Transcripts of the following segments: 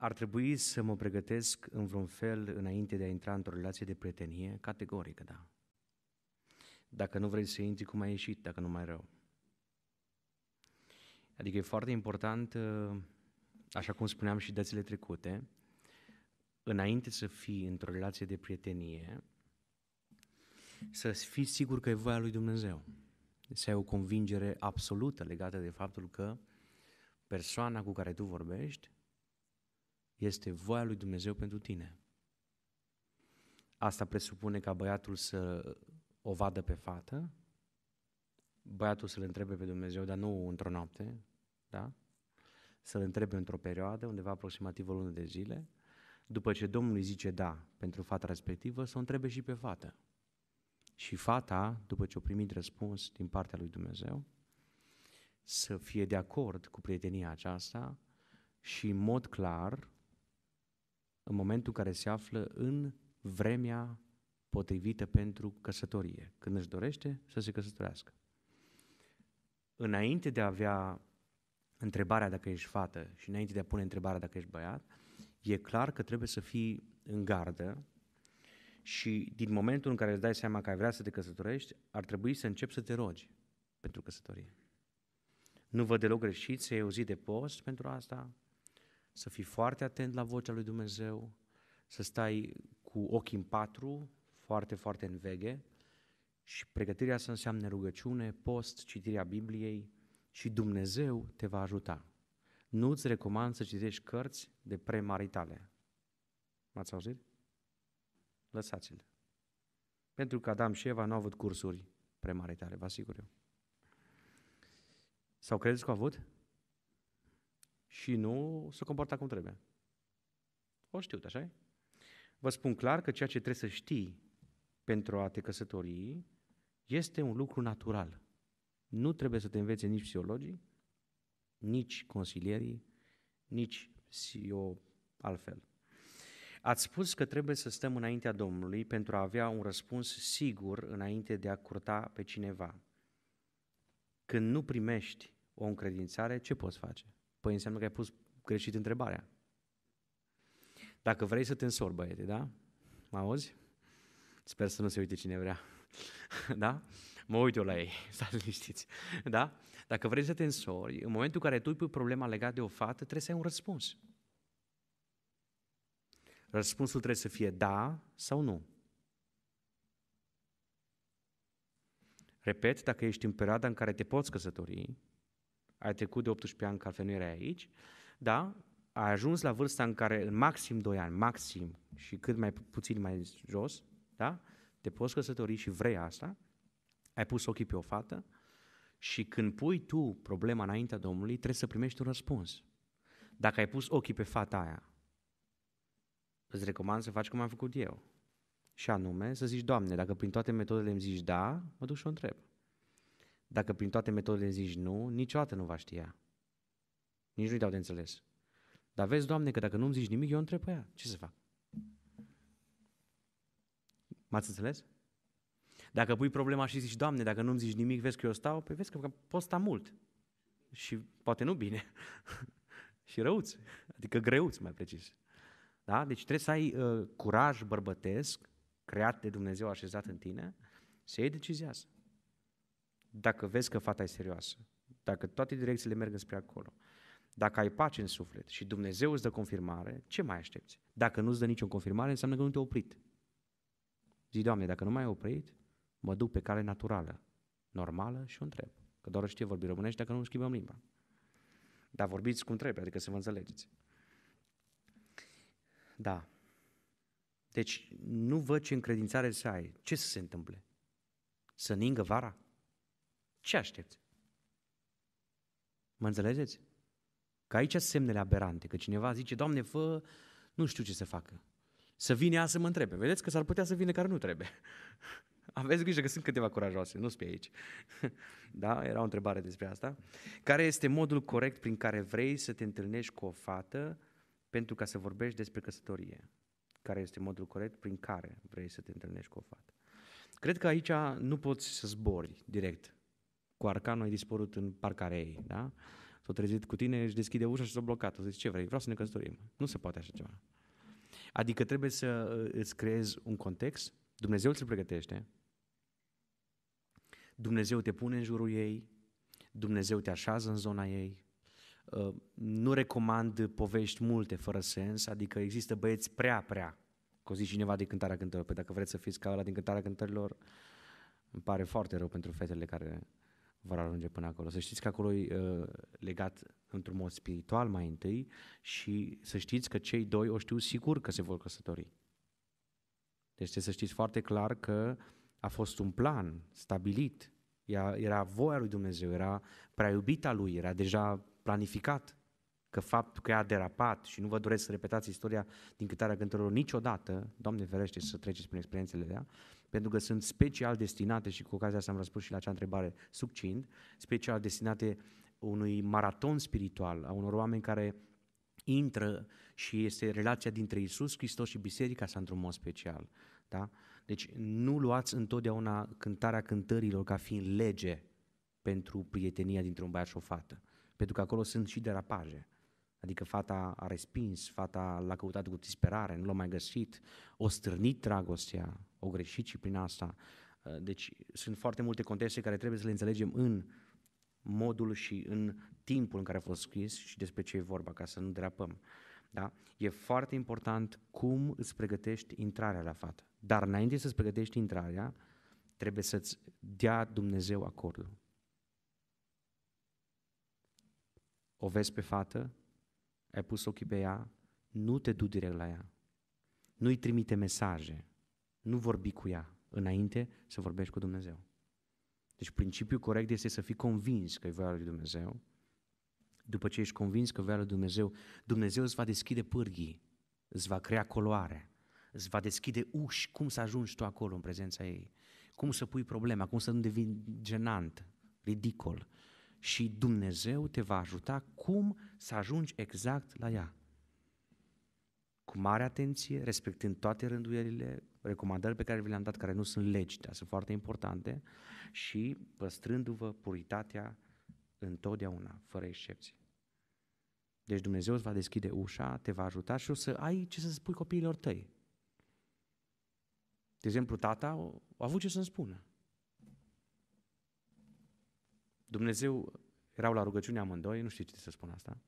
ar trebui să mă pregătesc în vreun fel înainte de a intra într-o relație de prietenie? Categoric, da. Dacă nu vrei să intri, cum ai ieșit, dacă nu mai rău. Adică e foarte important, ă, așa cum spuneam și dățile trecute, înainte să fii într-o relație de prietenie, să fii sigur că e voia lui Dumnezeu. Să ai o convingere absolută legată de faptul că persoana cu care tu vorbești este voia lui Dumnezeu pentru tine. Asta presupune ca băiatul să o vadă pe fată, băiatul să-L întrebe pe Dumnezeu, dar nu într-o noapte, da? Să-L întrebe într-o perioadă, undeva aproximativ o lună de zile, după ce Domnul îi zice da pentru fata respectivă, să o întrebe și pe fată. Și fata, după ce o primit răspuns din partea lui Dumnezeu, să fie de acord cu prietenia aceasta și în mod clar în momentul în care se află în vremea potrivită pentru căsătorie, când își dorește să se căsătorească. Înainte de a avea întrebarea dacă ești fată și înainte de a pune întrebarea dacă ești băiat, e clar că trebuie să fii în gardă și din momentul în care îți dai seama că ai vrea să te căsătorești, ar trebui să începi să te rogi pentru căsătorie. Nu vă deloc greșit să iei o zi de post pentru asta, să fii foarte atent la vocea lui Dumnezeu, să stai cu ochii în patru, foarte, foarte în veghe și pregătirea să înseamnă rugăciune, post, citirea Bibliei și Dumnezeu te va ajuta. Nu îți recomand să citești cărți de premaritale. M-ați auzit? lăsați l Pentru că Adam și Eva nu au avut cursuri premaritale, vă asigur eu. Sau credeți că au avut? și nu se comporta cum trebuie. O știu, așa -i? Vă spun clar că ceea ce trebuie să știi pentru a te căsători este un lucru natural. Nu trebuie să te învețe nici psihologii, nici consilierii, nici eu altfel. Ați spus că trebuie să stăm înaintea Domnului pentru a avea un răspuns sigur înainte de a curta pe cineva. Când nu primești o încredințare, ce poți face? Păi înseamnă că ai pus greșit întrebarea. Dacă vrei să te însori, băiete, da? Mă auzi? Sper să nu se uite cine vrea. da? Mă uit eu la ei, stați liniștiți. Da? Dacă vrei să te însori, în momentul în care tu pui problema legată de o fată, trebuie să ai un răspuns. Răspunsul trebuie să fie da sau nu. Repet, dacă ești în perioada în care te poți căsători, ai trecut de 18 ani, că altfel nu erai aici, da, ai ajuns la vârsta în care în maxim 2 ani, maxim și cât mai puțin mai jos, da, te poți căsători și vrei asta, ai pus ochii pe o fată și când pui tu problema înaintea Domnului, trebuie să primești un răspuns. Dacă ai pus ochii pe fata aia, îți recomand să faci cum am făcut eu. Și anume, să zici, Doamne, dacă prin toate metodele îmi zici da, mă duc și o întreb. Dacă prin toate metodele zici nu, niciodată nu va știa. Nici nu-i dau de înțeles. Dar vezi, Doamne, că dacă nu-mi zici nimic, eu întreb pe ea. Ce să fac? M-ați înțeles? Dacă pui problema și zici, Doamne, dacă nu-mi zici nimic, vezi că eu stau, păi vezi că pot sta mult. Și poate nu bine. și răuți. Adică greuți, mai precis. Da? Deci trebuie să ai uh, curaj bărbătesc, creat de Dumnezeu, așezat în tine, să iei decizia asta dacă vezi că fata e serioasă, dacă toate direcțiile merg spre acolo, dacă ai pace în suflet și Dumnezeu îți dă confirmare, ce mai aștepți? Dacă nu îți dă nicio confirmare, înseamnă că nu te-ai oprit. Zi, Doamne, dacă nu m-ai oprit, mă duc pe cale naturală, normală și o întreb. Că doar știe vorbi românești dacă nu schimbăm limba. Dar vorbiți cum trebuie, adică să vă înțelegeți. Da. Deci nu văd ce încredințare să ai. Ce să se întâmple? Să ningă vara? Ce aștepți? Mă înțelegeți? Că aici sunt semnele aberante, că cineva zice, Doamne, fă, nu știu ce să facă. Să vine ea să mă întrebe. Vedeți că s-ar putea să vină care nu trebuie. Aveți grijă că sunt câteva curajoase, nu spui aici. Da, era o întrebare despre asta. Care este modul corect prin care vrei să te întâlnești cu o fată pentru ca să vorbești despre căsătorie? Care este modul corect prin care vrei să te întâlnești cu o fată? Cred că aici nu poți să zbori direct cu arcanul ai dispărut în parcarea ei, da? S-a trezit cu tine, își deschide ușa și s-a blocat. zice, ce vrei? Vreau să ne căsătorim. Nu se poate așa ceva. Adică trebuie să ă, îți creezi un context, Dumnezeu ți-l pregătește, Dumnezeu te pune în jurul ei, Dumnezeu te așează în zona ei, ă, nu recomand povești multe fără sens, adică există băieți prea, prea, că zici cineva de cântarea cântărilor, păi dacă vreți să fiți ca ăla din cântarea cântărilor, îmi pare foarte rău pentru fetele care vor ajunge până acolo. Să știți că acolo e uh, legat într-un mod spiritual mai întâi și să știți că cei doi o știu sigur că se vor căsători. Deci trebuie să știți foarte clar că a fost un plan stabilit, Ea, era voia lui Dumnezeu, era prea iubita lui, era deja planificat că faptul că a derapat și nu vă doresc să repetați istoria din cântarea cântărilor niciodată, Doamne ferește să treceți prin experiențele de ea, pentru că sunt special destinate, și cu ocazia asta am răspuns și la acea întrebare succint, special destinate unui maraton spiritual, a unor oameni care intră și este relația dintre Isus Hristos și Biserica sa într-un mod special. Da? Deci nu luați întotdeauna cântarea cântărilor ca fiind lege pentru prietenia dintre un băiat și o fată. Pentru că acolo sunt și derapaje. Adică fata a respins, fata l-a căutat cu disperare, nu l-a mai găsit, o stârnit dragostea, au greșit și prin asta. Uh, deci sunt foarte multe contexte care trebuie să le înțelegem în modul și în timpul în care a fost scris și despre ce e vorba, ca să nu derapăm. Da? E foarte important cum îți pregătești intrarea la fată. Dar înainte să-ți pregătești intrarea, trebuie să-ți dea Dumnezeu acordul. O vezi pe fată, ai pus ochii pe ea, nu te du direct la ea. Nu-i trimite mesaje. Nu vorbi cu ea înainte să vorbești cu Dumnezeu. Deci principiul corect este să fii convins că e voia lui Dumnezeu. După ce ești convins că voia lui Dumnezeu, Dumnezeu îți va deschide pârghii, îți va crea coloare, îți va deschide uși, cum să ajungi tu acolo în prezența ei, cum să pui problema, cum să nu devii genant, ridicol. Și Dumnezeu te va ajuta cum să ajungi exact la ea cu mare atenție, respectând toate rânduierile, recomandările pe care vi le-am dat, care nu sunt legi, dar sunt foarte importante, și păstrându-vă puritatea întotdeauna, fără excepție. Deci Dumnezeu îți va deschide ușa, te va ajuta și o să ai ce să spui copiilor tăi. De exemplu, tata a avut ce să-mi spună. Dumnezeu, erau la rugăciune amândoi, nu știu ce să spun asta,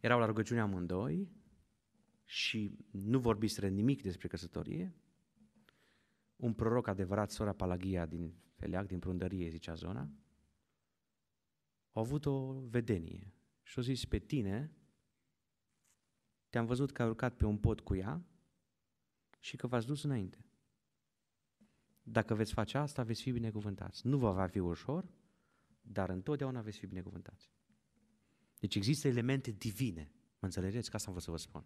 erau la rugăciune amândoi și nu vorbiseră nimic despre căsătorie, un proroc adevărat, sora Palagia din Feleac, din Prundărie, zicea zona, a avut o vedenie și a zis, pe tine te-am văzut că ai urcat pe un pod cu ea și că v-ați dus înainte. Dacă veți face asta, veți fi binecuvântați. Nu vă va fi ușor, dar întotdeauna veți fi binecuvântați. Deci există elemente divine. Mă înțelegeți? Că asta am vrut să vă spun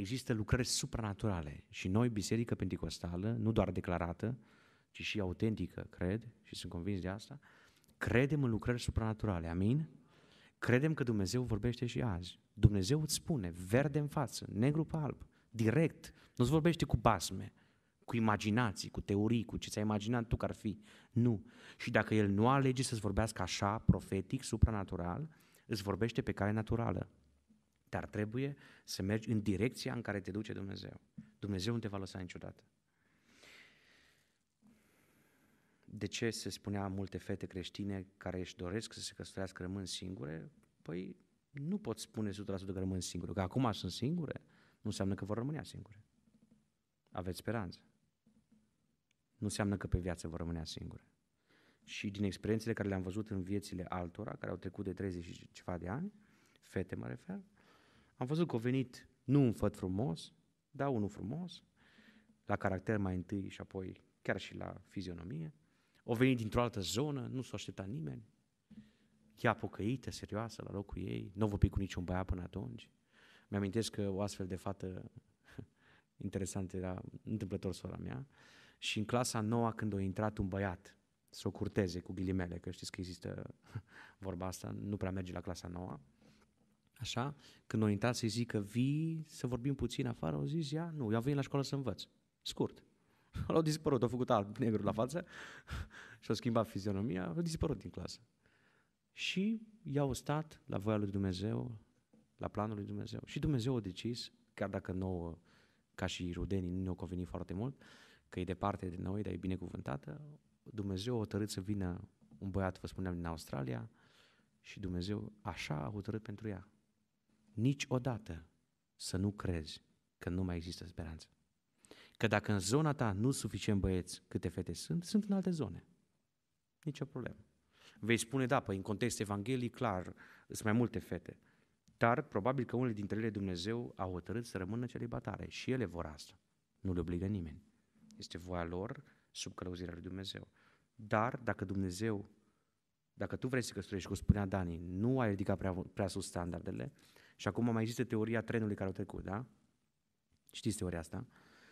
există lucrări supranaturale și noi, biserica Pentecostală, nu doar declarată, ci și autentică, cred, și sunt convins de asta, credem în lucrări supranaturale, amin? Credem că Dumnezeu vorbește și azi. Dumnezeu îți spune, verde în față, negru pe alb, direct, nu-ți vorbește cu basme, cu imaginații, cu teorii, cu ce ți-ai imaginat tu că ar fi. Nu. Și dacă El nu alege să-ți vorbească așa, profetic, supranatural, îți vorbește pe cale naturală. Dar trebuie să mergi în direcția în care te duce Dumnezeu. Dumnezeu nu te va lăsa niciodată. De ce se spunea multe fete creștine care își doresc să se căsătorească rămân singure? Păi nu pot spune 100% că rămân singure. Că acum sunt singure, nu înseamnă că vor rămâne singure. Aveți speranță. Nu înseamnă că pe viață vor rămâne singure. Și din experiențele care le-am văzut în viețile altora, care au trecut de 30 și ceva de ani, fete mă refer, am văzut că a venit nu un făt frumos, dar unul frumos, la caracter mai întâi și apoi chiar și la fizionomie. O venit dintr-o altă zonă, nu s-o aștepta nimeni. Ea pocăită, serioasă, la locul ei, nu n-o cu niciun băiat până atunci. Mi-amintesc că o astfel de fată interesantă era întâmplător sora mea, și în clasa noua când a intrat un băiat să o curteze cu ghilimele, că știți că există vorba asta, nu prea merge la clasa noua, Așa? Când o intrat să-i zică, vii să vorbim puțin afară, au zis, ea, nu, eu am venit la școală să învăț. Scurt. L-au dispărut, au făcut alb, negru la față și-au schimbat fizionomia, au dispărut din clasă. Și i-au stat la voia lui Dumnezeu, la planul lui Dumnezeu. Și Dumnezeu a decis, chiar dacă nouă, ca și rudenii, nu ne-au convenit foarte mult, că e departe de noi, dar e binecuvântată, Dumnezeu a hotărât să vină un băiat, vă spuneam, din Australia și Dumnezeu așa a hotărât pentru ea niciodată să nu crezi că nu mai există speranță. Că dacă în zona ta nu suficient băieți câte fete sunt, sunt în alte zone. Nicio problemă. Vei spune, da, păi în context evanghelic, clar, sunt mai multe fete. Dar probabil că unele dintre ele Dumnezeu a hotărât să rămână celibatare și ele vor asta. Nu le obligă nimeni. Este voia lor sub călăuzirea lui Dumnezeu. Dar dacă Dumnezeu, dacă tu vrei să căsătorești, cum spunea Dani, nu ai ridicat prea, prea sus standardele, și acum mai există teoria trenului care a trecut, da? Știți teoria asta?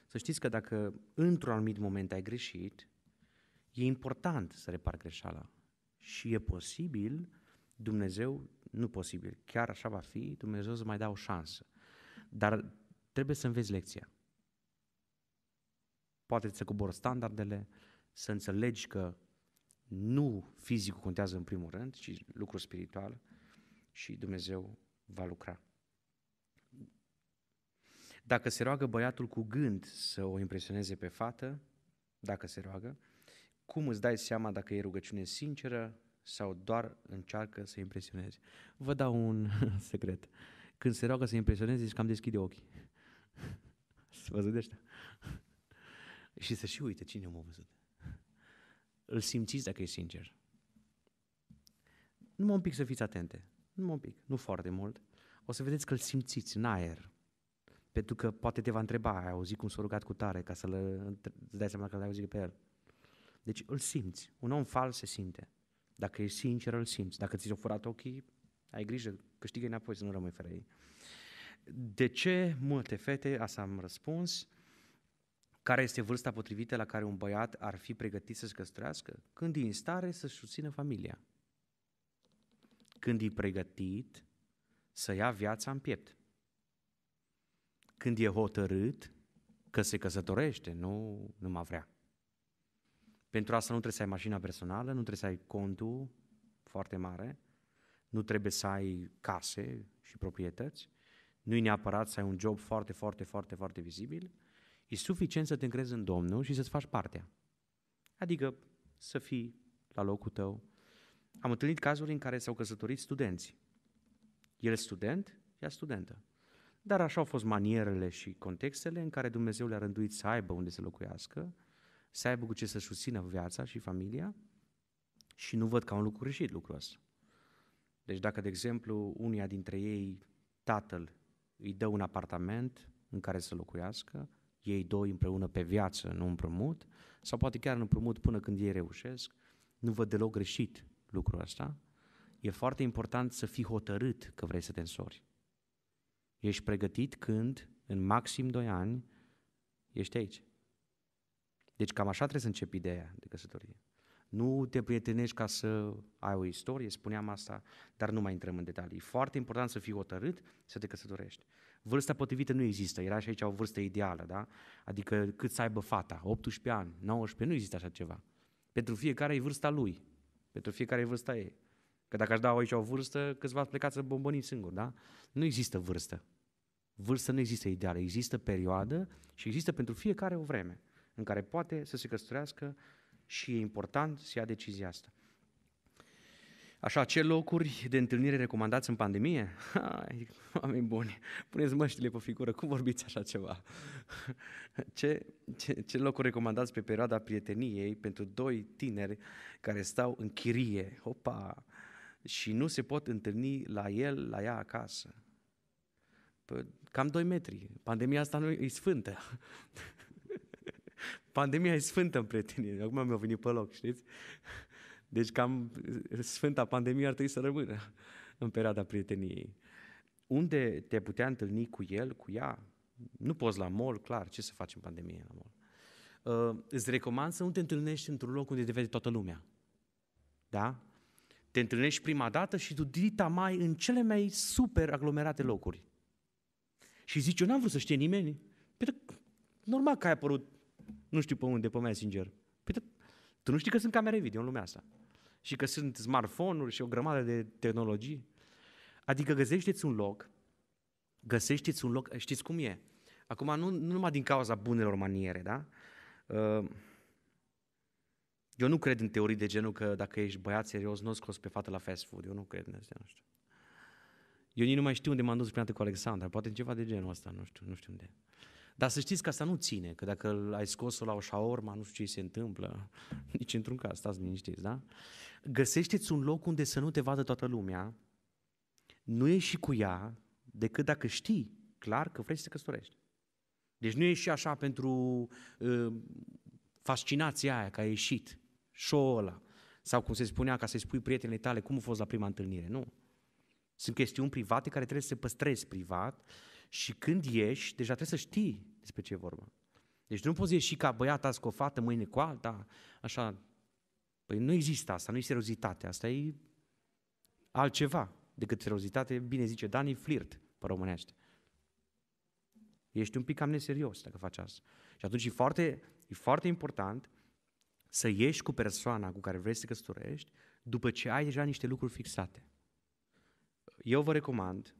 Să știți că dacă într-un anumit moment ai greșit, e important să repar greșeala. Și e posibil, Dumnezeu, nu posibil, chiar așa va fi, Dumnezeu să mai dea o șansă. Dar trebuie să înveți lecția. Poate să cobori standardele, să înțelegi că nu fizicul contează în primul rând, ci lucrul spiritual și Dumnezeu va lucra. Dacă se roagă băiatul cu gând să o impresioneze pe fată, dacă se roagă, cum îți dai seama dacă e rugăciune sinceră sau doar încearcă să impresioneze? Vă dau un secret. Când se roagă să impresioneze, zici că am deschide ochii. Se vă zâdește. și să și uite cine m-a văzut. Îl simțiți dacă e sincer. Numai un pic să fiți atente. Nu un pic, nu foarte mult. O să vedeți că îl simțiți în aer. Pentru că poate te va întreba, ai auzit cum s-a rugat cu tare, ca să-l dai seama că l-ai auzit pe el. Deci îl simți. Un om fals se simte. Dacă e sincer, îl simți. Dacă ți au furat ochii, ai grijă, câștigă înapoi să nu rămâi fără ei. De ce multe fete, asta am răspuns, care este vârsta potrivită la care un băiat ar fi pregătit să se căsătorească? Când e în stare să-și susțină familia când e pregătit să ia viața în piept. Când e hotărât că se căsătorește, nu, nu mă vrea. Pentru asta nu trebuie să ai mașina personală, nu trebuie să ai contul foarte mare, nu trebuie să ai case și proprietăți, nu e neapărat să ai un job foarte, foarte, foarte, foarte vizibil, e suficient să te încrezi în Domnul și să-ți faci partea. Adică să fii la locul tău, am întâlnit cazuri în care s-au căsătorit studenți. El student, ea studentă. Dar așa au fost manierele și contextele în care Dumnezeu le-a rânduit să aibă unde să locuiască, să aibă cu ce să susțină viața și familia și nu văd ca un lucru greșit lucrul ăsta. Deci dacă, de exemplu, unia dintre ei, tatăl, îi dă un apartament în care să locuiască, ei doi împreună pe viață, nu împrumut, sau poate chiar împrumut până când ei reușesc, nu văd deloc greșit lucrul ăsta, e foarte important să fii hotărât că vrei să te însori. Ești pregătit când, în maxim 2 ani, ești aici. Deci cam așa trebuie să începi ideea de căsătorie. Nu te prietenești ca să ai o istorie, spuneam asta, dar nu mai intrăm în detalii. E foarte important să fii hotărât să te căsătorești. Vârsta potrivită nu există, era și aici o vârstă ideală, da? Adică cât să aibă fata, 18 ani, 19, nu există așa ceva. Pentru fiecare e vârsta lui. Pentru fiecare vârstă ei. Că dacă aș da aici o vârstă, câțiva plecat să bomboniți singur, da? Nu există vârstă. Vârstă nu există ideală, există perioadă și există pentru fiecare o vreme în care poate să se căsătorească și e important să ia decizia asta. Așa, ce locuri de întâlnire recomandați în pandemie? Hai, oameni buni, puneți măștile pe figură, cum vorbiți așa ceva? Ce, ce, ce locuri recomandați pe perioada prieteniei pentru doi tineri care stau în chirie, opa, și nu se pot întâlni la el, la ea acasă? Pă, cam 2 metri. Pandemia asta nu e sfântă. Pandemia e sfântă în prietenie. Acum mi-a venit pe loc, știți? Deci cam eh, Sfânta Pandemie ar trebui să rămână în perioada prieteniei. Unde te putea întâlni cu el, cu ea? Nu poți la mall, clar, ce să faci în pandemie la mall? Uh, îți recomand să nu te întâlnești într-un loc unde te vede toată lumea. Da? Te întâlnești prima dată și tu dita mai în cele mai super aglomerate locuri. Și zici, eu n-am vrut să știe nimeni. Păi, normal că ai apărut, nu știu pe unde, pe Messenger? Păi, tu nu știi că sunt camere video în lumea asta. Și că sunt smartphone-uri și o grămadă de tehnologii. Adică găsește-ți un loc, găsește-ți un loc, știți cum e? Acum, nu, nu numai din cauza bunelor maniere, da? Uh, eu nu cred în teorii de genul că dacă ești băiat serios, nu scos pe fată la fast food. Eu nu cred în asta. nu știu. Eu nici nu mai știu unde m-am dus prima dată cu Alexandra, poate ceva de genul ăsta, nu știu, nu știu unde. Uh, dar să știți că asta nu ține, că dacă îl ai scos-o la o șaorma, nu știu ce se întâmplă, nici într-un caz, stați liniștiți, da? Găsește-ți un loc unde să nu te vadă toată lumea, nu ieși cu ea decât dacă știi clar că vrei să te căsătorești. Deci nu ieși așa pentru uh, fascinația aia că ai ieșit, show ăla, sau cum se spunea, ca să-i spui prietenii tale cum a fost la prima întâlnire. Nu. Sunt chestiuni private care trebuie să se păstrezi privat și când ieși, deja trebuie să știi despre ce e vorba. Deci nu poți ieși ca băiat azi cu o fată, mâine cu alta, așa. Păi nu există asta, nu e seriozitate, asta e altceva decât seriozitate, bine zice Dani, flirt pe românește. Ești un pic cam neserios dacă faci asta. Și atunci e foarte, e foarte important să ieși cu persoana cu care vrei să te căsătorești după ce ai deja niște lucruri fixate. Eu vă recomand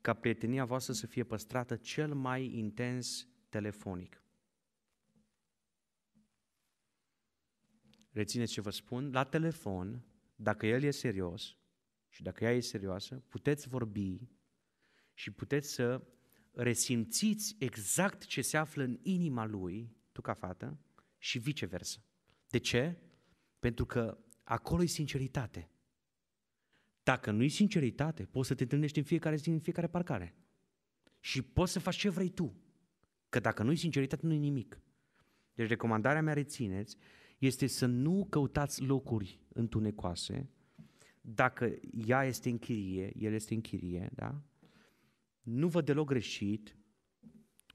ca prietenia voastră să fie păstrată cel mai intens telefonic. Rețineți ce vă spun, la telefon, dacă el e serios și dacă ea e serioasă, puteți vorbi și puteți să resimțiți exact ce se află în inima lui, tu ca fată, și viceversa. De ce? Pentru că acolo e sinceritate. Dacă nu-i sinceritate, poți să te întâlnești în fiecare zi, în fiecare parcare. Și poți să faci ce vrei tu. Că dacă nu-i sinceritate, nu-i nimic. Deci recomandarea mea, rețineți, este să nu căutați locuri întunecoase. Dacă ea este în chirie, el este în chirie, da? Nu vă deloc greșit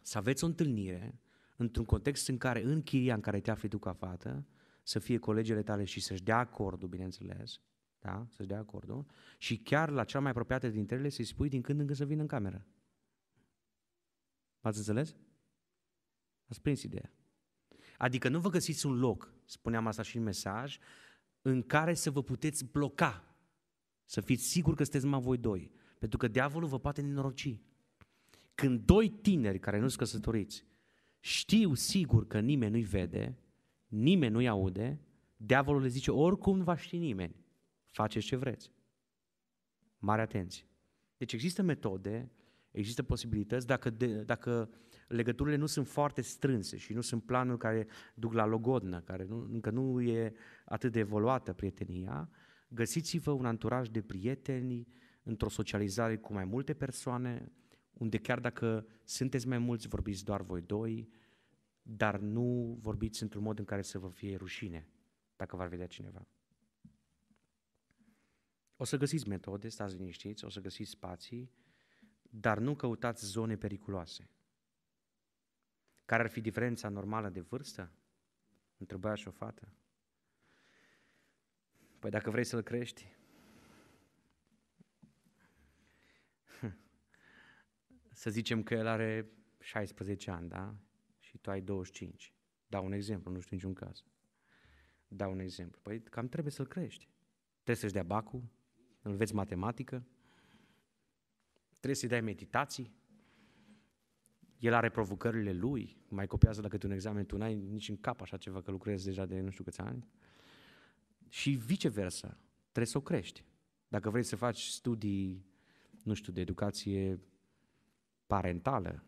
să aveți o întâlnire într-un context în care, în chiria în care te afli tu ca fată, să fie colegele tale și să-și dea acordul, bineînțeles, da? să-și dea acordul, și chiar la cea mai apropiată dintre ele să-i spui din când în când să vină în cameră. V-ați înțeles? Ați prins ideea. Adică nu vă găsiți un loc, spuneam asta și în mesaj, în care să vă puteți bloca. Să fiți siguri că sunteți numai voi doi. Pentru că diavolul vă poate nenoroci. Când doi tineri care nu sunt căsătoriți știu sigur că nimeni nu-i vede, nimeni nu-i aude, diavolul le zice oricum nu va ști nimeni. Faceți ce vreți. Mare atenție. Deci există metode, există posibilități, dacă, de, dacă legăturile nu sunt foarte strânse și nu sunt planuri care duc la logodnă, care nu, încă nu e atât de evoluată prietenia, găsiți-vă un anturaj de prieteni într-o socializare cu mai multe persoane, unde chiar dacă sunteți mai mulți, vorbiți doar voi doi, dar nu vorbiți într-un mod în care să vă fie rușine, dacă v-ar vedea cineva. O să găsiți metode, stați liniștiți, o să găsiți spații, dar nu căutați zone periculoase. Care ar fi diferența normală de vârstă? Întrebaia și o fată. Păi dacă vrei să-l crești, să zicem că el are 16 ani, da? Și tu ai 25. Dau un exemplu, nu știu niciun caz. Dau un exemplu. Păi cam trebuie să-l crești. Trebuie să-și dea bacul, înveți matematică, trebuie să-i dai meditații, el are provocările lui, mai copiază la câte un examen, tu n-ai nici în cap așa ceva, că lucrezi deja de nu știu câți ani. Și viceversa, trebuie să o crești. Dacă vrei să faci studii, nu știu, de educație parentală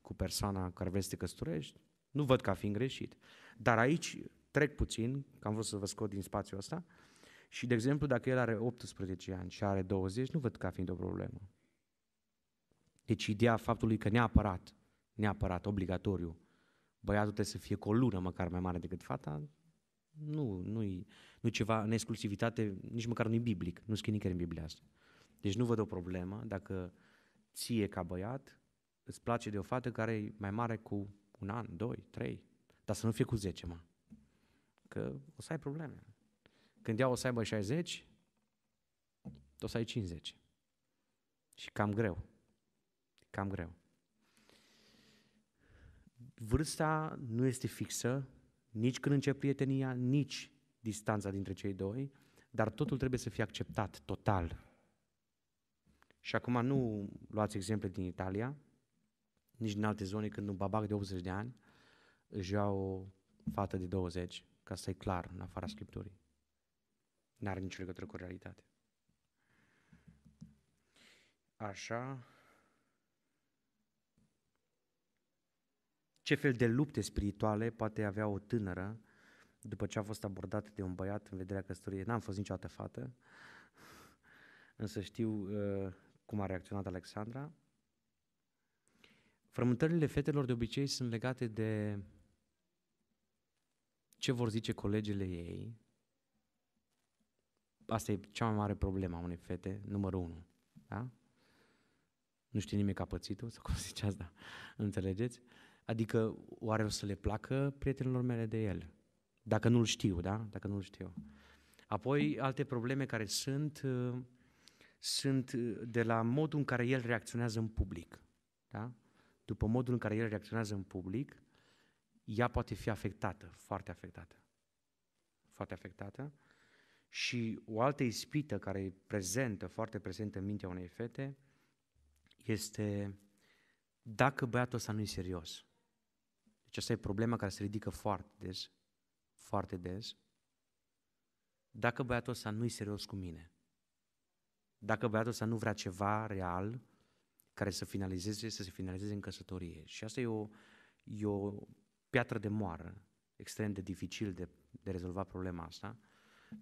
cu persoana care vrei să te căsătorești, nu văd ca fiind greșit. Dar aici trec puțin, că am vrut să vă scot din spațiul ăsta, uh, și, de exemplu, dacă el are 18 ani și are 20, nu văd ca fiind o problemă. Deci ideea faptului că neapărat, neapărat, obligatoriu, băiatul trebuie să fie cu o lună măcar mai mare decât fata, nu, nu-i, nu ceva în exclusivitate, nici măcar nu-i biblic, nu scrie nicăieri în Biblia asta. Deci nu văd o problemă dacă ție ca băiat îți place de o fată care e mai mare cu un an, doi, trei, dar să nu fie cu zece, mă. Că o să ai probleme. Când ea o să aibă 60, o să ai 50. Și cam greu. Cam greu. Vârsta nu este fixă, nici când începe prietenia, nici distanța dintre cei doi, dar totul trebuie să fie acceptat total. Și acum nu luați exemple din Italia, nici din alte zone, când un babac de 80 de ani își ia o fată de 20, ca să-i clar în afara Scripturii. N-are nicio legătură cu realitatea. Așa. Ce fel de lupte spirituale poate avea o tânără după ce a fost abordată de un băiat în vederea căsătoriei? N-am fost niciodată fată, însă știu uh, cum a reacționat Alexandra. Frământările fetelor de obicei sunt legate de ce vor zice colegele ei, asta e cea mai mare problemă a unei fete, numărul unu. Da? Nu știe nimeni că a pățit-o, sau cum zice asta, da? înțelegeți? Adică, oare o să le placă prietenilor mele de el? Dacă nu-l știu, da? Dacă nu-l știu. Apoi, alte probleme care sunt, uh, sunt uh, de la modul în care el reacționează în public. Da? După modul în care el reacționează în public, ea poate fi afectată, foarte afectată. Foarte afectată. Și o altă ispită care e prezentă, foarte prezentă în mintea unei fete, este dacă băiatul ăsta nu e serios. Deci asta e problema care se ridică foarte des, foarte des. Dacă băiatul ăsta nu e serios cu mine, dacă băiatul ăsta nu vrea ceva real care să finalizeze, să se finalizeze în căsătorie. Și asta e o, e o piatră de moară extrem de dificil de, de rezolvat problema asta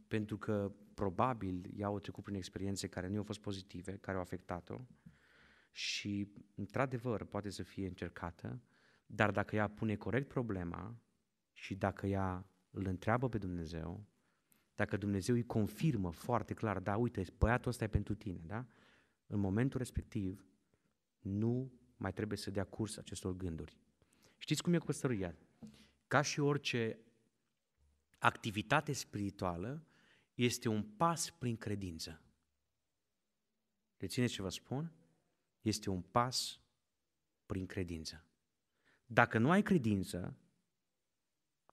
pentru că probabil ea au trecut prin experiențe care nu au fost pozitive, care au afectat-o și, într-adevăr, poate să fie încercată, dar dacă ea pune corect problema și dacă ea îl întreabă pe Dumnezeu, dacă Dumnezeu îi confirmă foarte clar, da, uite, băiatul ăsta e pentru tine, da? În momentul respectiv, nu mai trebuie să dea curs acestor gânduri. Știți cum e cu păsăruia? Ca și orice activitate spirituală este un pas prin credință. Rețineți ce vă spun? Este un pas prin credință. Dacă nu ai credință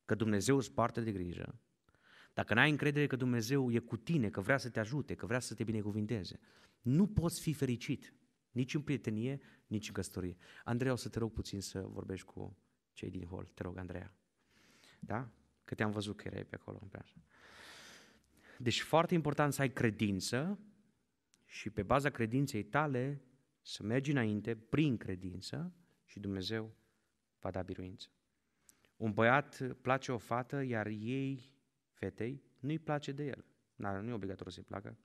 că Dumnezeu îți parte de grijă, dacă n-ai încredere că Dumnezeu e cu tine, că vrea să te ajute, că vrea să te binecuvinteze, nu poți fi fericit nici în prietenie, nici în căsătorie. Andrei, o să te rog puțin să vorbești cu cei din hol. Te rog, Andreea. Da? că te-am văzut că erai pe acolo. în așa. Deci foarte important să ai credință și pe baza credinței tale să mergi înainte prin credință și Dumnezeu va da biruință. Un băiat place o fată, iar ei, fetei, nu-i place de el. Nu e obligatoriu să-i placă.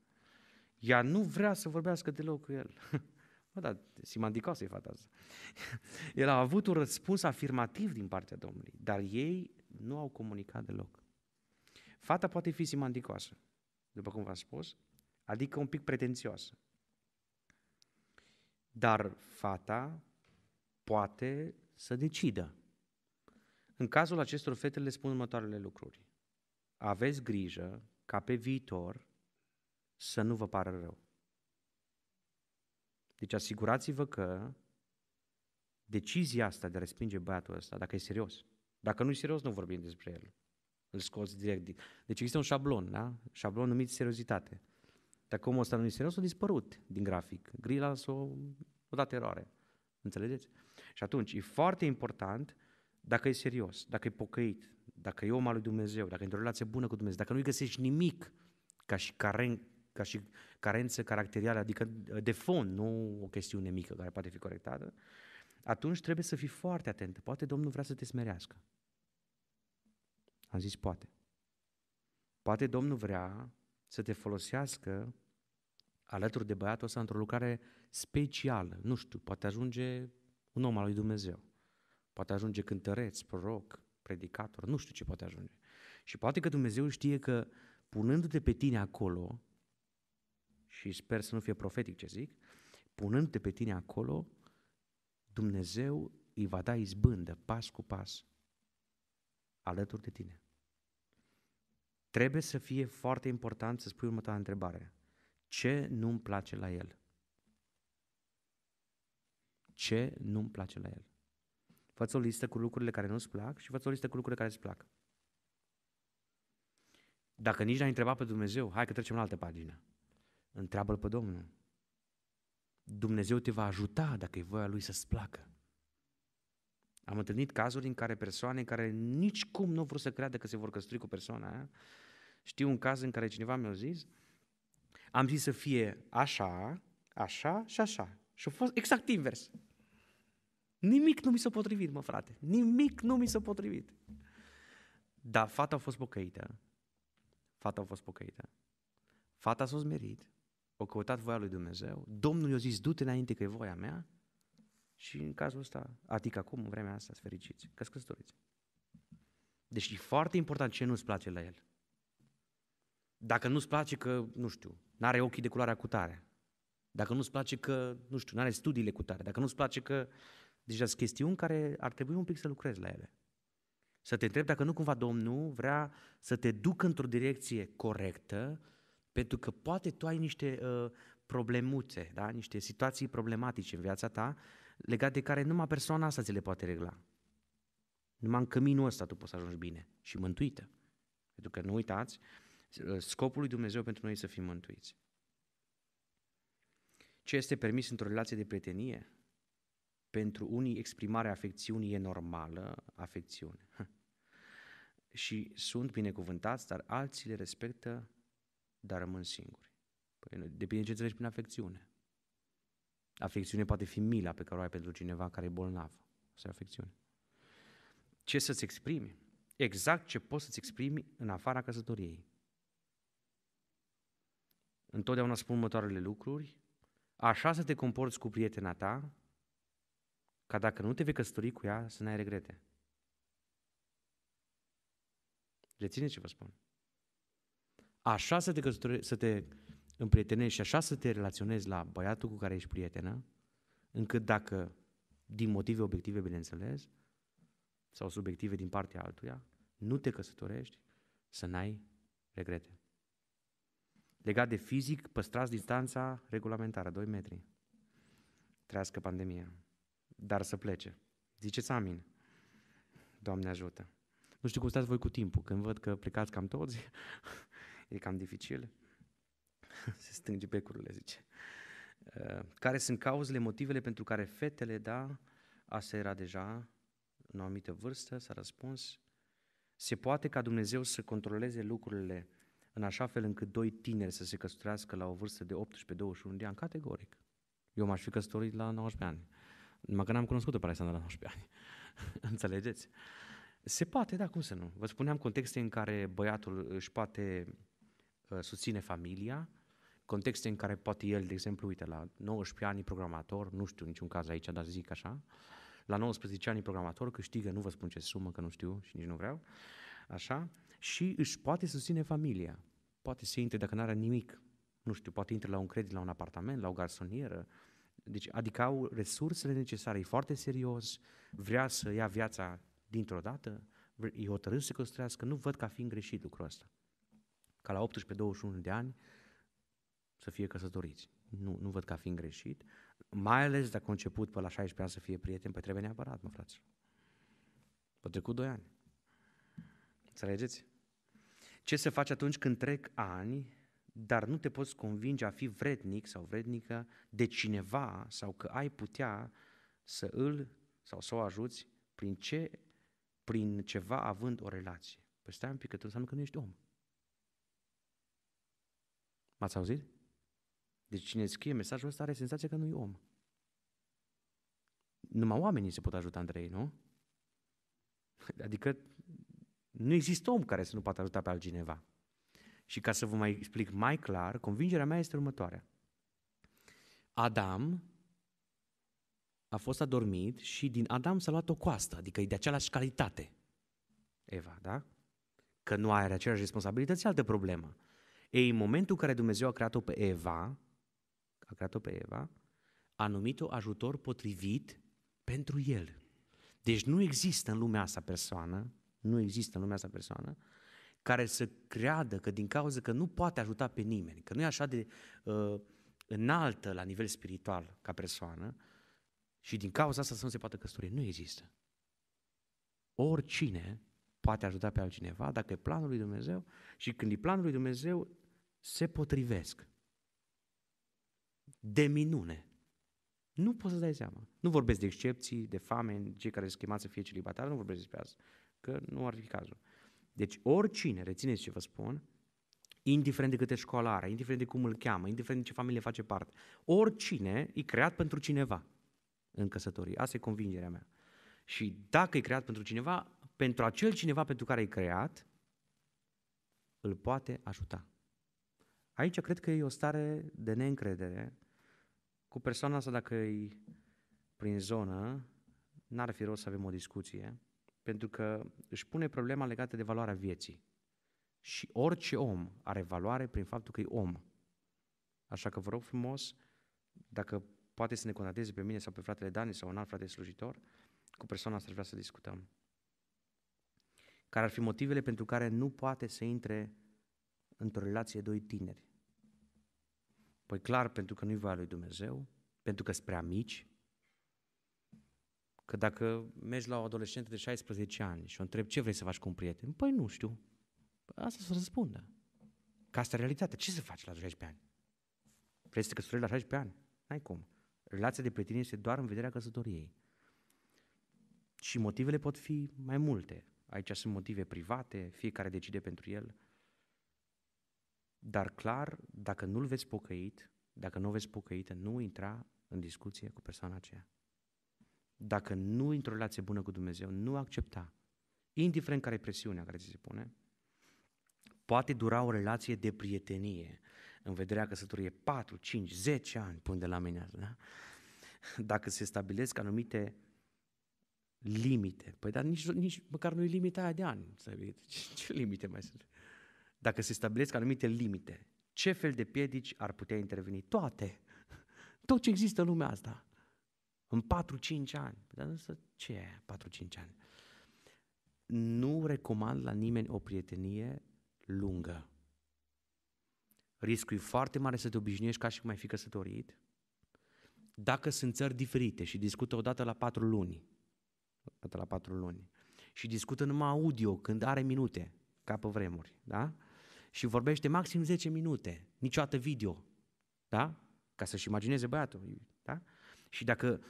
Ea nu vrea să vorbească deloc cu el. Bă, dar simandicoasă e fata asta. El a avut un răspuns afirmativ din partea Domnului, dar ei nu au comunicat deloc. Fata poate fi simanticoasă, după cum v-am spus, adică un pic pretențioasă. Dar fata poate să decidă. În cazul acestor fete le spun următoarele lucruri. Aveți grijă ca pe viitor să nu vă pară rău. Deci asigurați-vă că decizia asta de a respinge băiatul ăsta, dacă e serios, dacă nu-i serios, nu vorbim despre el. Îl scoți direct. Deci există un șablon, da? Șablon numit seriozitate. Dacă omul ăsta nu e serios, a dispărut din grafic. Grila s-a o, o dat eroare. Înțelegeți? Și atunci, e foarte important dacă e serios, dacă e pocăit, dacă e om al lui Dumnezeu, dacă e într-o relație bună cu Dumnezeu, dacă nu-i găsești nimic ca și, caren, ca și carență caracterială, adică de fond, nu o chestiune mică care poate fi corectată, atunci trebuie să fii foarte atent. Poate Domnul vrea să te smerească. Am zis, poate. Poate Domnul vrea să te folosească alături de băiatul ăsta într-o lucrare specială. Nu știu, poate ajunge un om al lui Dumnezeu. Poate ajunge cântăreț, proroc, predicator, nu știu ce poate ajunge. Și poate că Dumnezeu știe că punându-te pe tine acolo, și sper să nu fie profetic ce zic, punându-te pe tine acolo, Dumnezeu îi va da izbândă pas cu pas alături de tine. Trebuie să fie foarte important să spui următoarea întrebare. Ce nu-mi place la el? Ce nu-mi place la el? Fă-ți o listă cu lucrurile care nu-ți plac și fă-ți o listă cu lucrurile care îți plac. Dacă nici n-ai întrebat pe Dumnezeu, hai că trecem la altă pagină. Întreabă-L pe Domnul. Dumnezeu te va ajuta dacă e voia Lui să-ți placă. Am întâlnit cazuri în care persoane în care nici cum nu vor să creadă că se vor căsători cu persoana aia. Știu un caz în care cineva mi-a zis, am zis să fie așa, așa și așa. Și a fost exact invers. Nimic nu mi s-a potrivit, mă frate. Nimic nu mi s-a potrivit. Dar fata a fost pocăită. Fata a fost pocăită. Fata s-a smerit. O căutat voia lui Dumnezeu. Domnul i-a zis, du-te înainte că e voia mea. Și în cazul ăsta, adică acum, în vremea asta, sunt fericiți, că sunt căsătoriți. Deci e foarte important ce nu-ți place la el. Dacă nu-ți place că, nu știu, n-are ochii de culoarea cutare, dacă nu-ți place că, nu știu, n-are studiile cutare, dacă nu-ți place că... Deci sunt chestiuni care ar trebui un pic să lucrezi la ele. Să te întrebi dacă nu cumva Domnul vrea să te ducă într-o direcție corectă, pentru că poate tu ai niște uh, problemuțe, da? niște situații problematice în viața ta, legat de care numai persoana asta ți le poate regla. Numai în căminul ăsta tu poți să ajungi bine și mântuită. Pentru că nu uitați, scopul lui Dumnezeu pentru noi e să fim mântuiți. Ce este permis într-o relație de prietenie? Pentru unii exprimarea afecțiunii e normală, afecțiune. și sunt binecuvântați, dar alții le respectă, dar rămân singuri. Păi, depinde ce înțelegi prin afecțiune. Afecțiune poate fi mila pe care o ai pentru cineva care e bolnav. Asta e afecțiune. Ce să-ți exprimi? Exact ce poți să-ți exprimi în afara căsătoriei. Întotdeauna spun următoarele lucruri. Așa să te comporți cu prietena ta, ca dacă nu te vei căsători cu ea, să n-ai regrete. Rețineți ce vă spun. Așa să te, căsători, să te împrietenești și așa să te relaționezi la băiatul cu care ești prietenă, încât dacă, din motive obiective, bineînțeles, sau subiective din partea altuia, nu te căsătorești, să n-ai regrete. Legat de fizic, păstrați distanța regulamentară, 2 metri. Trească pandemia. Dar să plece. Ziceți amin. Doamne ajută. Nu știu cum stați voi cu timpul. Când văd că plecați cam toți, e cam dificil. se stânge becurile, zice. Uh, care sunt cauzele, motivele pentru care fetele, da, asta era deja în o anumită vârstă, s-a răspuns, se poate ca Dumnezeu să controleze lucrurile în așa fel încât doi tineri să se căsătorească la o vârstă de 18-21 de ani, categoric. Eu m-aș fi căsătorit la 19 ani. Numai că n-am cunoscut-o pe Alexandra la 19 ani. Înțelegeți? Se poate, da, cum să nu? Vă spuneam contexte în care băiatul își poate uh, susține familia, contexte în care poate el, de exemplu, uite, la 19 ani programator, nu știu niciun caz aici, dar zic așa, la 19 ani programator, câștigă, nu vă spun ce sumă, că nu știu și nici nu vreau, așa, și își poate susține familia. Poate să intre dacă nu are nimic, nu știu, poate intre la un credit, la un apartament, la o garsonieră, deci, adică au resursele necesare, e foarte serios, vrea să ia viața dintr-o dată, e hotărât să construiască, nu văd ca fiind greșit lucrul ăsta. Ca la 18-21 de ani, să fie căsătoriți. Nu, nu văd ca fiind greșit, mai ales dacă au început pe la 16 ani să fie prieteni, păi pe trebuie neapărat, mă frate. Pe trecut 2 ani. Înțelegeți? Ce se face atunci când trec ani, dar nu te poți convinge a fi vrednic sau vrednică de cineva sau că ai putea să îl sau să o ajuți prin, ce, prin ceva având o relație. Păi stai un pic, că înseamnă că nu ești om. M-ați auzit? Deci cine scrie mesajul ăsta are senzația că nu e om. Numai oamenii se pot ajuta între ei, nu? Adică nu există om care să nu poată ajuta pe altcineva. Și ca să vă mai explic mai clar, convingerea mea este următoarea. Adam a fost adormit și din Adam s-a luat o coastă, adică e de aceeași calitate. Eva, da? Că nu are aceeași responsabilități, altă problemă. Ei, în momentul în care Dumnezeu a creat-o pe Eva, a creat-o pe Eva, a numit-o ajutor potrivit pentru el. Deci nu există în lumea asta persoană, nu există în lumea asta persoană, care să creadă că din cauza că nu poate ajuta pe nimeni, că nu e așa de uh, înaltă la nivel spiritual ca persoană și din cauza asta să nu se poată căsători. Nu există. Oricine poate ajuta pe altcineva dacă e planul lui Dumnezeu și când e planul lui Dumnezeu se potrivesc de minune. Nu poți să dai seama. Nu vorbesc de excepții, de fame, cei care sunt chemați să fie celibatari, nu vorbesc despre asta, că nu ar fi cazul. Deci oricine, rețineți ce vă spun, indiferent de câte școală are, indiferent de cum îl cheamă, indiferent de ce familie face parte, oricine e creat pentru cineva în căsătorie. Asta e convingerea mea. Și dacă e creat pentru cineva, pentru acel cineva pentru care e creat, îl poate ajuta. Aici cred că e o stare de neîncredere cu persoana asta, dacă e prin zonă, n-ar fi rost să avem o discuție, pentru că își pune problema legată de valoarea vieții. Și orice om are valoare prin faptul că e om. Așa că vă rog frumos, dacă poate să ne contacteze pe mine sau pe fratele Dani sau un alt frate slujitor, cu persoana asta vrea să discutăm. Care ar fi motivele pentru care nu poate să intre într-o relație doi tineri? Păi clar, pentru că nu-i voia lui Dumnezeu, pentru că sunt prea mici, că dacă mergi la o adolescentă de 16 ani și o întreb ce vrei să faci cu un prieten, păi nu știu, asta să răspundă. Că asta e realitatea. Ce să faci la 16 ani? Vrei să te căsătorești la 16 ani? N-ai cum. Relația de prietenie este doar în vederea căsătoriei. Și motivele pot fi mai multe. Aici sunt motive private, fiecare decide pentru el. Dar clar, dacă nu-l veți pocăit, dacă nu o vezi pocăită, nu intra în discuție cu persoana aceea. Dacă nu intră o relație bună cu Dumnezeu, nu accepta. Indiferent care e presiunea care ți se pune, poate dura o relație de prietenie în vederea căsătoriei 4, 5, 10 ani până de la mine. Da? Dacă se stabilesc anumite limite. Păi dar nici, nici măcar nu e limita aia de ani Ce, ce limite mai sunt? dacă se stabilesc anumite limite, ce fel de piedici ar putea interveni? Toate. Tot ce există în lumea asta. În 4-5 ani. Dar însă ce e 4-5 ani? Nu recomand la nimeni o prietenie lungă. Riscul e foarte mare să te obișnuiești ca și cum ai fi căsătorit. Dacă sunt țări diferite și discută odată la 4 luni, odată la 4 luni, și discută numai audio când are minute, ca pe vremuri, da? și vorbește maxim 10 minute, niciodată video. Da? Ca să-și imagineze băiatul. Da? Și dacă...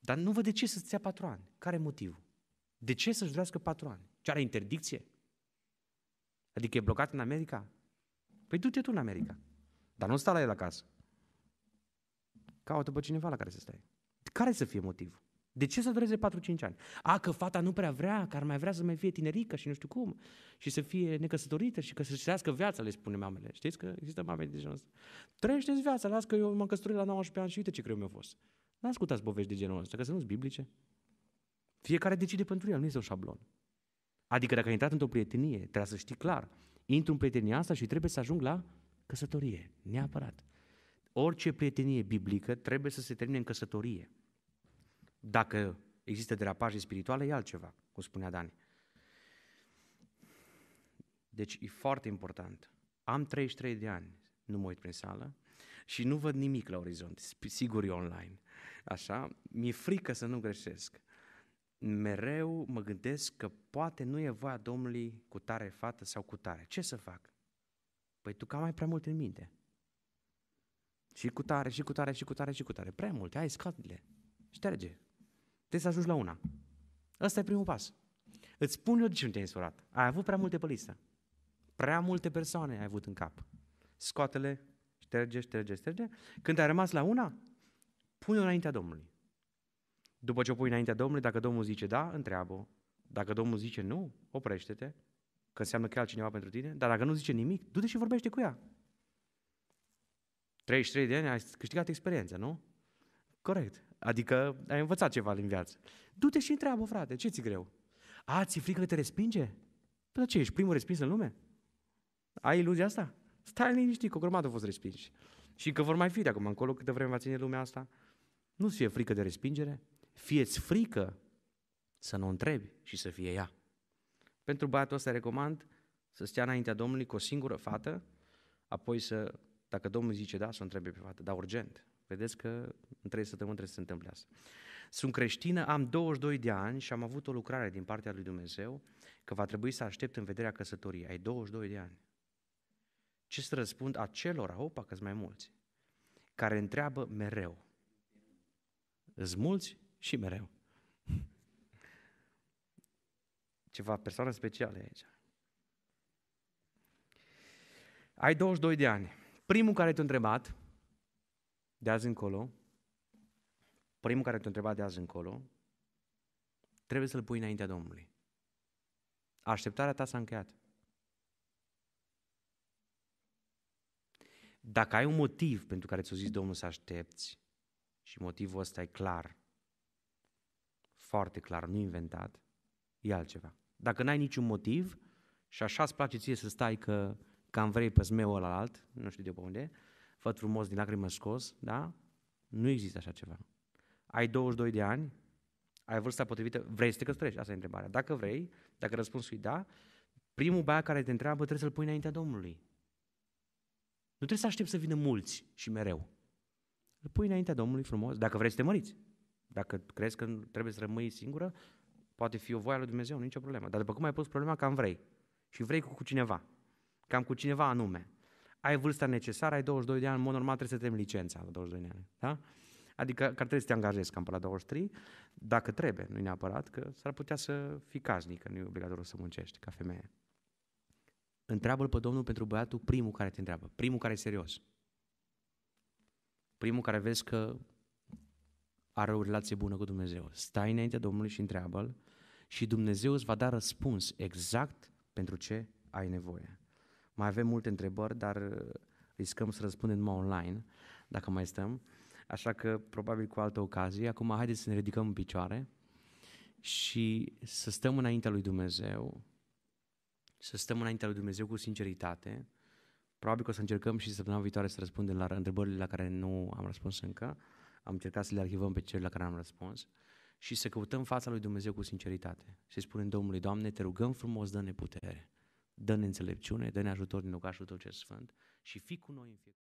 Dar nu văd de ce să-ți ia patru ani. Care motiv? motivul? De ce să-și durească patru ani? Ce are interdicție? Adică e blocat în America? Păi du-te tu în America. Dar nu sta la el acasă. Caută pe cineva la care să stai. Care să fie motivul? De ce să dureze 4-5 ani? A, că fata nu prea vrea, că ar mai vrea să mai fie tinerică și nu știu cum, și să fie necăsătorită și că să-și trăiască viața, le spune mamele. Știți că există mame de genul ăsta. Trăiește-ți viața, las că eu m-am căsătorit la 19 ani și uite ce greu mi-a fost. Nu ascultați povești de genul ăsta, că sunt biblice. Fiecare decide pentru el, nu este un șablon. Adică dacă ai intrat într-o prietenie, trebuie să știi clar. Intru în prietenia asta și trebuie să ajung la căsătorie, neapărat. Orice prietenie biblică trebuie să se termine în căsătorie. Dacă există derapaje spirituale, e altceva, cum spunea Dani. Deci e foarte important. Am 33 de ani, nu mă uit prin sală și nu văd nimic la orizont. Sigur e online. Așa? Mi-e frică să nu greșesc. Mereu mă gândesc că poate nu e voia Domnului cu tare fată sau cu tare. Ce să fac? Păi tu cam mai prea mult în minte. Și cu tare, și cu tare, și cu tare, și cu tare. Prea multe, ai scadile. Șterge, Trebuie să ajungi la una. Ăsta e primul pas. Îți spun eu de ce nu te-ai însurat. Ai avut prea multe pe listă. Prea multe persoane ai avut în cap. Scoatele, șterge, șterge, șterge. Când ai rămas la una, pune-o înaintea Domnului. După ce o pui înaintea Domnului, dacă Domnul zice da, întreabă. Dacă Domnul zice nu, oprește-te, că înseamnă că e altcineva pentru tine. Dar dacă nu zice nimic, du-te și vorbește cu ea. 33 de ani, ai câștigat experiență, nu? Corect. Adică ai învățat ceva în viață. Du-te și întreabă, frate, ce ți greu? A, ți frică că te respinge? Păi ce, ești primul respins în lume? Ai iluzia asta? Stai liniștit, că o grămadă au fost respinși. Și că vor mai fi de acum încolo câte vreme va ține lumea asta. Nu-ți fie frică de respingere, fie-ți frică să nu întrebi și să fie ea. Pentru băiatul ăsta recomand să stea înaintea Domnului cu o singură fată, apoi să, dacă Domnul zice da, să o întrebe pe fată, dar urgent. Vedeți că în trei săptămâni trebuie să se întâmple asta. Sunt creștină, am 22 de ani și am avut o lucrare din partea lui Dumnezeu că va trebui să aștept în vederea căsătoriei. Ai 22 de ani. Ce să răspund acelora, opa, că mai mulți, care întreabă mereu. Îs mulți și mereu. Ceva persoane speciale aici. Ai 22 de ani. Primul care te-a întrebat, de azi încolo, primul care te întreba de azi încolo, trebuie să-l pui înaintea Domnului. Așteptarea ta s-a încheiat. Dacă ai un motiv pentru care ți-o zis Domnul să aștepți și motivul ăsta e clar, foarte clar, nu inventat, e altceva. Dacă n-ai niciun motiv și așa îți place ție să stai că cam vrei pe zmeul ăla alt, nu știu de pe unde, uh, făt frumos din lacrimă scos, da? Nu există așa ceva. Ai 22 de ani, ai vârsta potrivită, vrei să te căsătorești? Asta e întrebarea. Dacă vrei, dacă răspunsul e da, primul băiat care te întreabă trebuie să-l pui înaintea Domnului. Nu trebuie să aștepți să vină mulți și mereu. Îl pui înaintea Domnului frumos, dacă vrei să te măriți. Dacă crezi că trebuie să rămâi singură, poate fi o voie lui Dumnezeu, nicio problemă. Dar după cum ai pus problema, cam vrei. Și vrei cu, cu cineva. Cam cu cineva anume ai vârsta necesară, ai 22 de ani, în mod normal trebuie să termini licența la 22 de ani. Da? Adică că trebuie să te angajezi cam pe la 23, dacă trebuie, nu i neapărat, că s-ar putea să fii casnică, nu e obligatoriu să muncești ca femeie. Întreabă-l pe Domnul pentru băiatul primul care te întreabă, primul care e serios. Primul care vezi că are o relație bună cu Dumnezeu. Stai înaintea Domnului și întreabă-l și Dumnezeu îți va da răspuns exact pentru ce ai nevoie. Mai avem multe întrebări, dar uh, riscăm să răspundem numai online, dacă mai stăm. Așa că, probabil cu altă ocazie, acum haideți să ne ridicăm în picioare și să stăm înaintea lui Dumnezeu, să stăm înaintea lui Dumnezeu cu sinceritate. Probabil că o să încercăm și săptămâna viitoare să răspundem la întrebările la care nu am răspuns încă. Am încercat să le arhivăm pe cele la care am răspuns și să căutăm fața lui Dumnezeu cu sinceritate. Să-i spunem Domnului, Doamne, te rugăm frumos, dă-ne putere dă-ne înțelepciune, dă-ne ajutor din locașul Tău cel Sfânt și fi cu noi în fiecare